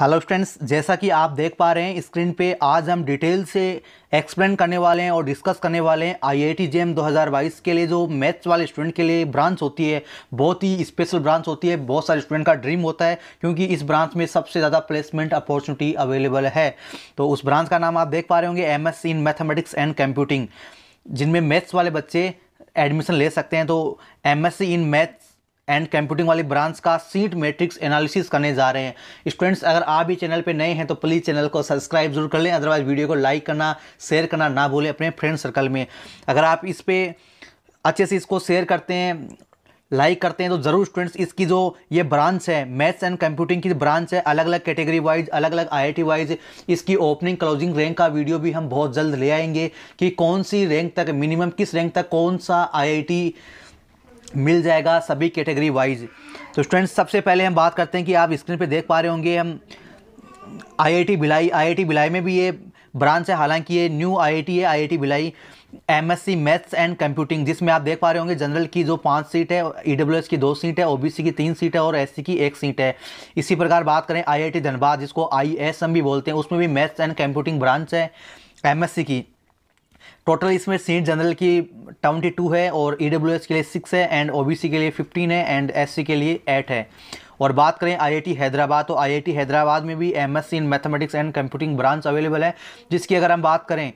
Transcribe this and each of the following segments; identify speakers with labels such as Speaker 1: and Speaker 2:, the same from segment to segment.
Speaker 1: hello friends जैसा कि आप देख पा रहे हैं स्क्रीन पे आज हम डिटेल से एक्सप्लेन करने वाले हैं और डिस्कस करने वाले हैं आई आई टी जे दो के लिए जो मैथ्स वाले स्टूडेंट के लिए ब्रांच होती है बहुत ही स्पेशल ब्रांच होती है बहुत सारे स्टूडेंट का ड्रीम होता है क्योंकि इस ब्रांच में सबसे ज़्यादा प्लेसमेंट अपॉर्चुनिटी अवेलेबल है तो उस ब्रांच का नाम आप देख पा रहे होंगे M S in mathematics and computing जिनमें मैथ्स वाले बच्चे एडमिशन ले सकते हैं तो M S in maths and computing वाली ब्रांच का सीट मैट्रिक्स एनालिसिस करने जा रहे हैं स्टूडेंट्स अगर आप भी चैनल पर नए हैं तो प्लीज़ चैनल को सब्सक्राइब जरूर कर लें अदरवाइज वीडियो को लाइक करना शेयर करना ना भूलें अपने फ्रेंड सर्कल में अगर आप इस पर अच्छे से इसको शेयर करते हैं लाइक करते हैं तो ज़रूर स्टूडेंट्स इसकी जो ये ब्रांच है मैथ्स एंड कंप्यूटिंग की ब्रांच है अलग अलग कैटेगरी वाइज अलग अलग आईआईटी वाइज इसकी ओपनिंग क्लोजिंग रैंक का वीडियो भी हम बहुत जल्द ले आएंगे कि कौन सी रैंक तक मिनिमम किस रैंक तक कौन सा आईआईटी मिल जाएगा सभी कैटेगरी वाइज तो स्टूडेंट्स सबसे पहले हम बात करते हैं कि आप स्क्रीन पर देख पा रहे होंगे हम आई भिलाई आई भिलाई में भी ये ब्रांच है हालांकि ये न्यू आईआईटी है IIT Bhilai MSc maths and computing जिसमें आप देख पा रहे होंगे जनरल की जो पाँच सीट है ईडब्ल्यूएस की दो सीट है ओबीसी की तीन सीट है और एससी की एक सीट है इसी प्रकार बात करें आईआईटी धनबाद जिसको आईएसएम भी बोलते हैं उसमें भी मैथ्स एंड कंप्यूटिंग ब्रांच है एम की टोटल इसमें सीट जनरल की ट्वेंटी टू है और ई e के लिए सिक्स है एंड ओ के लिए फिफ्टीन है एंड एस के लिए एट है और बात करें आईआईटी हैदराबाद तो आईआईटी हैदराबाद में भी M in mathematics and computing branch available है जिसकी अगर हम बात करें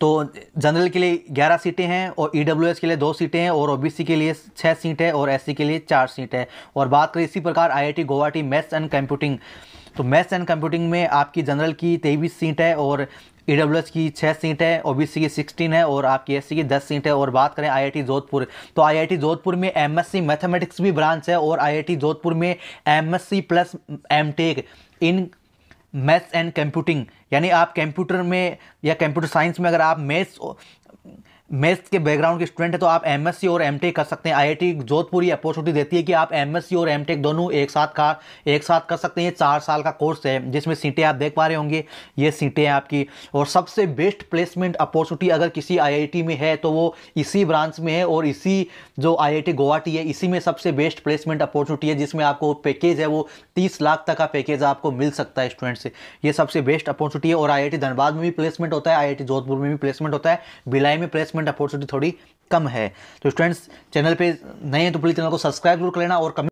Speaker 1: तो जनरल के लिए 11 सीटें हैं और ई e के लिए दो सीटें हैं और ओ के लिए छः सीट है और एस के लिए चार सीट है और बात करें इसी प्रकार I Guwahati maths and computing तो मैथ्स एंड कंप्यूटिंग में आपकी जनरल की तेईस सीट है और ई की छः सीट है ओ की सिक्सटीन है और आपकी एस की दस सीट है और बात करें आई जोधपुर तो आई जोधपुर में एम मैथमेटिक्स भी ब्रांच है और आई जोधपुर में M plus M in maths and computing यानी आप कंप्यूटर में या कंप्यूटर साइंस में अगर आप मैथ्स मैथ्स के बैकग्राउंड के स्टूडेंट है तो आप एमएससी और एमटेक कर सकते हैं आईआईटी जोधपुर ये अपॉर्चुनिटी देती है कि आप एमएससी और एमटेक दोनों एक साथ का एक साथ कर सकते हैं चार साल का कोर्स है जिसमें सीटें आप देख पा रहे होंगे ये सीटें आपकी और सबसे बेस्ट प्लेसमेंट अपॉर्चुनिटी अगर किसी आई में है तो वो इसी ब्रांच में है और इसी जो आई गुवाहाटी है इसी में सबसे बेस्ट प्लेसमेंट अपॉर्चुनिटी है जिसमें आपको पैकेज है वो तीस लाख तक का पैकेज आपको मिल सकता है स्टूडेंट से ये सबसे बेस्ट अपॉर्चुनिटी है और आई धनबाद में भी प्लेसमेंट होता है आई जोधपुर में भी प्लेसमेंट होता है भिलाई में प्लेसमेंट इन्वेस्टमेंट अपॉर्चुनिटी थोड़ी कम है तो स्टूडेंट्स चैनल पे नए हैं तो प्लीज़ चैनल को सब्सक्राइब जरूर कर लेना और कमेंट